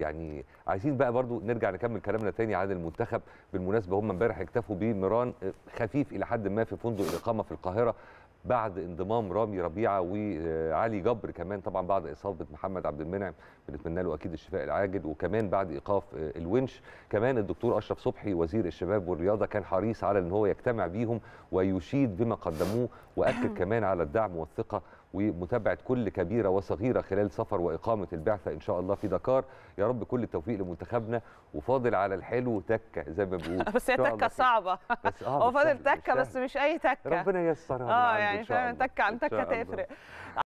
يعني عايزين بقى برضو نرجع نكمل كلامنا تاني عن المنتخب بالمناسبه هم امبارح اكتفوا بمران آه، خفيف الى حد ما في فندق الاقامه في القاهره بعد انضمام رامي ربيعه وعلي جبر كمان طبعا بعد اصابه محمد عبد المنعم بنتمنى له اكيد الشفاء العاجل وكمان بعد ايقاف آه، الونش كمان الدكتور اشرف صبحي وزير الشباب والرياضه كان حريص على ان هو يجتمع بيهم ويشيد بما قدموه واكد كمان على الدعم والثقه ومتابعه كل كبيره وصغيره خلال سفر واقامه البعثه ان شاء الله في دكار يا رب كل التوفيق لمنتخبنا وفاضل على الحلو تكه زي ما بيقول بس هي تكه صعبه آه هو فاضل تكه بس مش اي تكه ربنا ييسرها اه diciamo. Taccante, taccate